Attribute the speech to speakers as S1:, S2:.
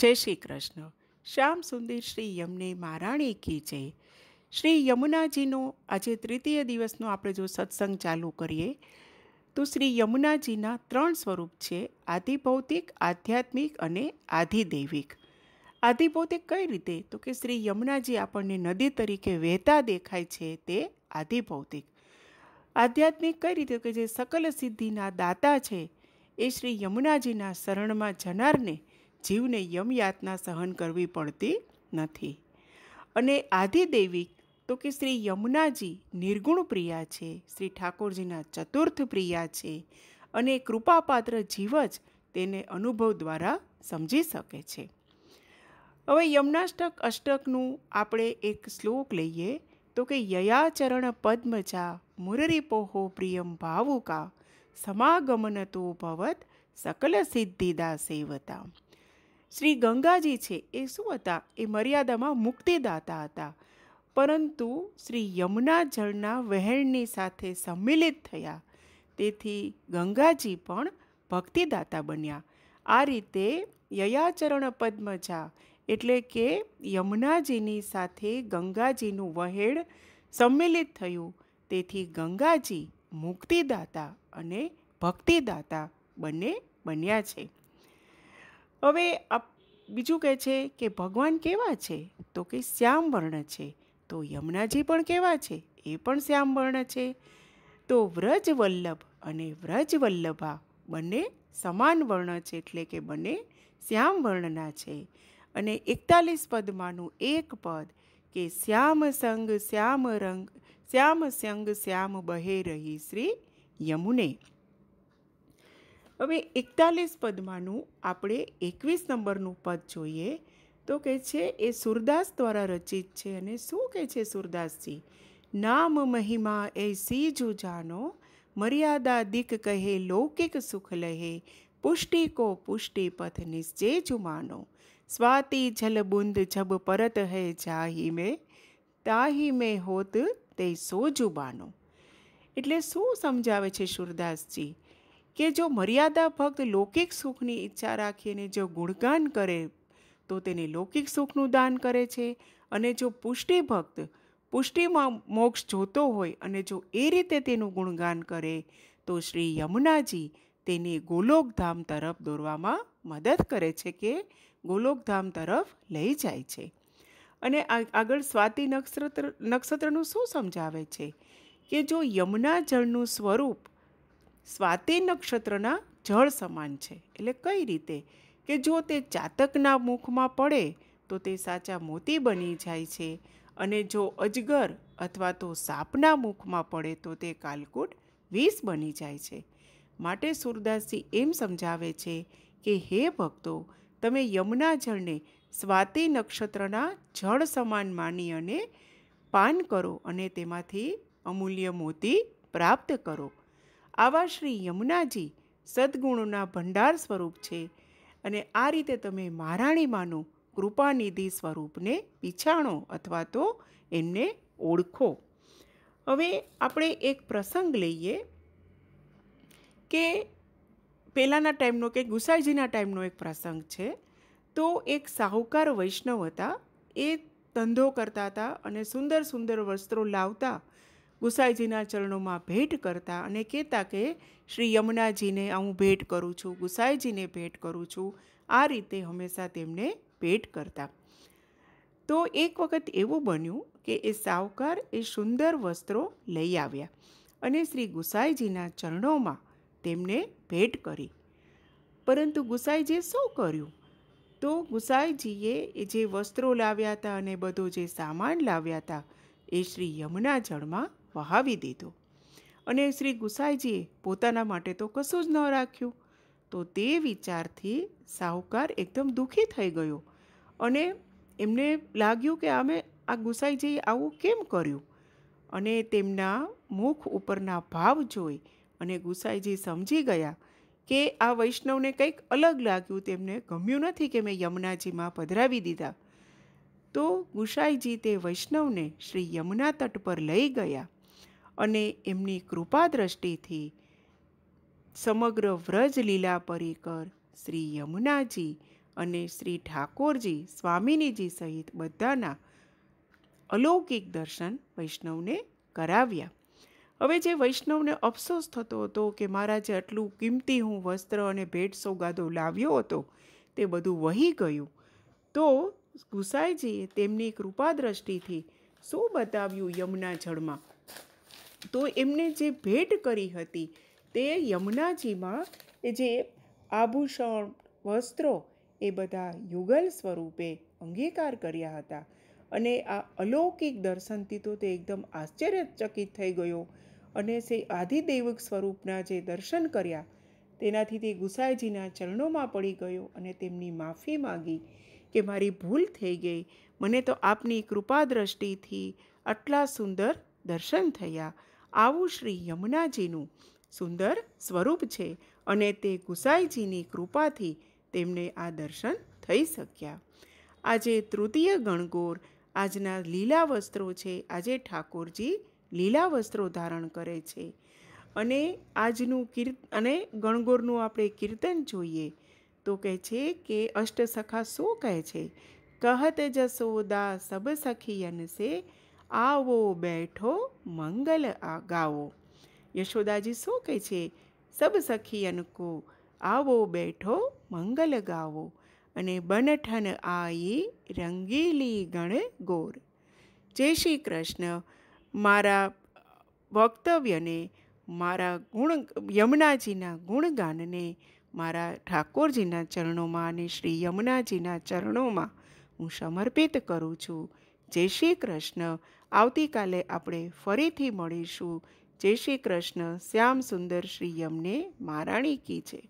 S1: જય શ્રી કૃષ્ણ શ્યામ સુંદર શ્રી યમને મહારાણી કી જય શ્રી યમુનાજીનો આજે તૃતીય દિવસનો આપણે જો સત્સંગ ચાલુ કરીએ તો શ્રી યમુનાજીના ત્રણ સ્વરૂપ છે આધિભૌતિક આધ્યાત્મિક અને આધિદૈવિક આધિભૌતિક કઈ રીતે તો કે શ્રી યમુનાજી આપણને નદી તરીકે વહેતા દેખાય છે તે આધિભૌતિક આધ્યાત્મિક કઈ રીતે કે જે સકલ સિદ્ધિના દાતા છે એ શ્રી યમુનાજીના શરણમાં જનારને જીવને યમયાતના સહન કરવી પડતી નથી અને આધિદૈવિક તો કે શ્રી યમુનાજી નિર્ગુણ પ્રિયા છે શ્રી ઠાકોરજીના ચતુર્થ પ્રિયા છે અને કૃપાપાત્ર જીવ જ તેને અનુભવ દ્વારા સમજી શકે છે હવે યમનાષ્ટક અષ્ટકનું આપણે એક શ્લોક લઈએ તો કે યયાચરણ પદ્મજા મુરરીપોહો પ્રિયમ ભાવુકા સમાગમન તો ભવત સકલ સિદ્ધિદા સેવતા શ્રી ગંગાજી છે એ શું હતા એ મર્યાદામાં મુક્તિદાતા હતા પરંતુ શ્રી યમુના જળના વહેણની સાથે સંમિલિત થયા તેથી ગંગાજી પણ ભક્તિદાતા બન્યા આ રીતે યયાચરણ પદ્મજા એટલે કે યમુનાજીની સાથે ગંગાજીનું વહેણ સંમિલિત થયું તેથી ગંગાજી મુક્તિદાતા અને ભક્તિદાતા બંને બન્યા છે હવે બીજું કહે છે કે ભગવાન કેવા છે તો કે શ્યામ વર્ણ છે તો યમુનાજી પણ કેવા છે એ પણ શ્યામ વર્ણ છે તો વ્રજવલ્લભ અને વ્રજવલ્લભા બંને સમાન વર્ણ છે એટલે કે બંને શ્યામ વર્ણના છે અને એકતાલીસ પદમાંનું એક પદ કે શ્યામ સંગ શ્યામ રંગ શ્યામ સંગ શ્યામ બહે રહી શ્રી યમુને હવે એકતાલીસ પદમાંનું આપણે એકવીસ નંબરનું પદ જોઈએ તો કહે છે એ સુરદાસ દ્વારા રચિત છે અને શું કહે છે સુરદાસજી નામ મહિમા એ સી જાનો મર્યાદા દિક કહે લૌકિક સુખ લહે પુષ્ટિ કો પુષ્ટિ પથ નિશ્ચે જુમાનો સ્વાતિ જલ બુંદ જબ પરત હે જાહી મે તાહી મે હોત તે સો જુબાનો એટલે શું સમજાવે છે સુરદાસજી કે જો મર્યાદા ભક્ત લૌકિક સુખની ઈચ્છા રાખીને જો ગુણગાન કરે તો તેને લૌકિક સુખનું દાન કરે છે અને જો પુષ્ટિ ભક્ત પુષ્ટિમાં મોક્ષ જોતો હોય અને જો એ રીતે તેનું ગુણગાન કરે તો શ્રી યમુનાજી તેને ગોલોકધામ તરફ દોરવામાં મદદ કરે છે કે ગોલોકધામ તરફ લઈ જાય છે અને આગળ સ્વાતિ નક્ષત્ર નક્ષત્રનું શું સમજાવે છે કે જો યમુના જળનું સ્વરૂપ સ્વાતિ નક્ષત્રના જળ સમાન છે એટલે કઈ રીતે કે જો તે ચાતકના મુખમાં પડે તો તે સાચા મોતી બની જાય છે અને જો અજગર અથવા તો સાપના મુખમાં પડે તો તે કાલકુટ વીસ બની જાય છે માટે સુરદાસજી એમ સમજાવે છે કે હે ભક્તો તમે યમુના જળને સ્વાતિ નક્ષત્રના જળ સમાન માની અને પાન કરો અને તેમાંથી અમૂલ્ય મોતી પ્રાપ્ત કરો આવા શ્રી યમુનાજી સદગુણોના ભંડાર સ્વરૂપ છે અને આ રીતે તમે મહારાણી કૃપાનિધિ સ્વરૂપને પીછાણો અથવા તો એમને ઓળખો હવે આપણે એક પ્રસંગ લઈએ કે પહેલાંના ટાઈમનો કે ગુસાઈજીના ટાઈમનો એક પ્રસંગ છે તો એક સાહુકાર વૈષ્ણવ હતા એ ધંધો કરતા હતા અને સુંદર સુંદર વસ્ત્રો લાવતા ગુસાઈજીના ચરણોમાં ભેટ કરતા અને કહેતા કે શ્રી યમુનાજીને હું ભેટ કરું છું ગુસાઈજીને ભેટ કરું છું આ રીતે હંમેશા તેમને ભેટ કરતા તો એક વખત એવું બન્યું કે એ સાવકાર એ સુંદર વસ્ત્રો લઈ આવ્યા અને શ્રી ગુસાઈજીના ચરણોમાં તેમને ભેટ કરી પરંતુ ગુસાઈજીએ શું કર્યું તો ગુસાઈજીએ એ જે વસ્ત્રો લાવ્યા હતા અને બધો જે સામાન લાવ્યા હતા એ શ્રી યમુના જળમાં વહાવી દીધો અને શ્રી ગુસાઈજીએ પોતાના માટે તો કશું જ ન રાખ્યું તો તે વિચારથી સાહુકાર એકદમ દુઃખી થઈ ગયો અને એમને લાગ્યું કે અમે આ ગુસાઈજીએ આવું કેમ કર્યું અને તેમના મુખ ઉપરના ભાવ જોઈ અને ગુસાઈજી સમજી ગયા કે આ વૈષ્ણવને કંઈક અલગ લાગ્યું તેમને ગમ્યું નથી કે મેં યમુનાજીમાં પધરાવી દીધા તો ગુસાઈજી તે વૈષ્ણવને શ્રી યમુના તટ પર લઈ ગયા અને એમની કૃપા દ્રષ્ટિથી સમગ્ર વ્રજ લીલા પરિકર શ્રી યમુનાજી અને શ્રી ઠાકોરજી સ્વામિનીજી સહિત બધાના અલૌકિક દર્શન વૈષ્ણવને કરાવ્યા હવે જે વૈષ્ણવને અફસોસ થતો હતો કે મારા જે આટલું કિંમતી હું વસ્ત્ર અને ભેટ સોગાદો લાવ્યો હતો તે બધું વહી ગયું તો ગુસાઈજીએ તેમની કૃપા દ્રષ્ટિથી શું બતાવ્યું યમુના જળમાં તો એમને જે ભેટ કરી હતી તે યમુનાજીમાં એ જે આભૂષણ વસ્ત્રો એ બધા યુગલ સ્વરૂપે અંગીકાર કર્યા હતા અને આ અલૌકિક દર્શનથી તો તે એકદમ આશ્ચર્યચકિત થઈ ગયો અને સે આધિદૈવિક સ્વરૂપના જે દર્શન કર્યા તેનાથી તે ગુસાઈજીના ચરણોમાં પડી ગયો અને તેમની માફી માગી કે મારી ભૂલ થઈ ગઈ મને તો આપની કૃપા દ્રષ્ટિથી આટલા સુંદર દર્શન થયા આવું શ્રી યમુનાજીનું સુંદર સ્વરૂપ છે અને તે ગુસાઈજીની કૃપાથી તેમને આ દર્શન થઈ શક્યા આજે તૃતીય ગણગોર આજના લીલા વસ્ત્રો છે આજે ઠાકોરજી લીલા વસ્ત્રો ધારણ કરે છે અને આજનું કીર્ત અને ગણગોરનું આપણે કીર્તન જોઈએ તો કહે છે કે અષ્ટસખા શું કહે છે કહત જસોદા સબ સખી અનસે સે આવો બેઠો મંગલ ગાવો યશોદાજી શું કહે છે સબ સખી અનકો આવો બેઠો મંગલ ગાવો અને બનઠન આઈ રંગીલી ગણ ગોર જય શ્રી કૃષ્ણ મારા વક્તવ્યને મારા ગુણ યમુનાજીના ગુણગાનને મારા ઠાકોરજીના ચરણોમાં અને શ્રી યમુનાજીના ચરણોમાં હું સમર્પિત કરું છું જય શ્રી કૃષ્ણ આવતીકાલે આપણે ફરીથી મળીશું જય શ્રી કૃષ્ણ શ્યામ સુંદર શ્રી યમને મહારાણી કી છે